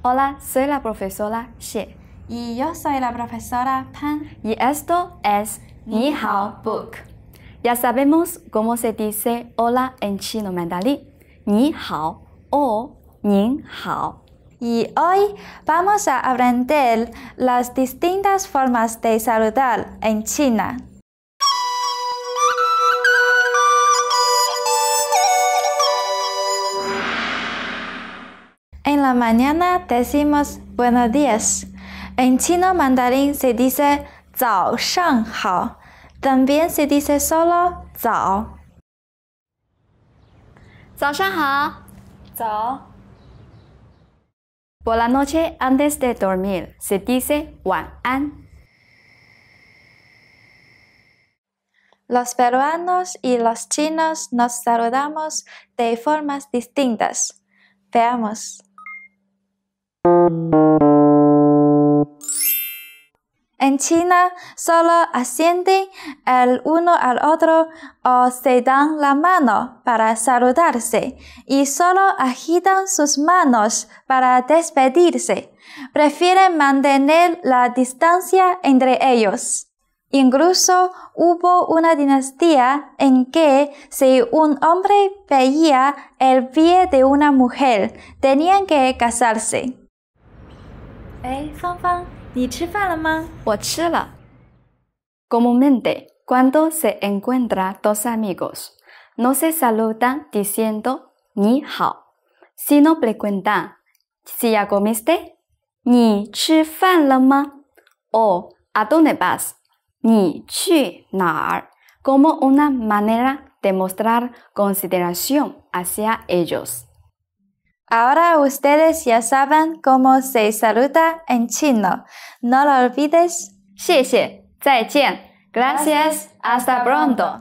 Hola, soy la profesora Xie. Y yo soy la profesora Pan. Y esto es Ni Hao Book. Ya sabemos cómo se dice hola en chino mandalí. Ni Hao o Nin Hao. Y hoy vamos a aprender las distintas formas de saludar en China. la mañana decimos buenos días. En chino mandarín se dice zao shang hao. También se dice solo zao. Zao shang hao. Zao. Por la noche antes de dormir se dice wan an. Los peruanos y los chinos nos saludamos de formas distintas. Veamos. En China solo ascienden el uno al otro o se dan la mano para saludarse y solo agitan sus manos para despedirse. Prefieren mantener la distancia entre ellos. Incluso hubo una dinastía en que si un hombre veía el pie de una mujer, tenían que casarse. Comúnmente, cuando se encuentra dos amigos, no se saludan diciendo ni hao, sino preguntan si ya comiste, ni o a dónde vas, ni chi nar, como una manera de mostrar consideración hacia ellos. Ahora ustedes ya saben cómo se saluda en chino. No lo olvides. ¡Gracias! hasta pronto.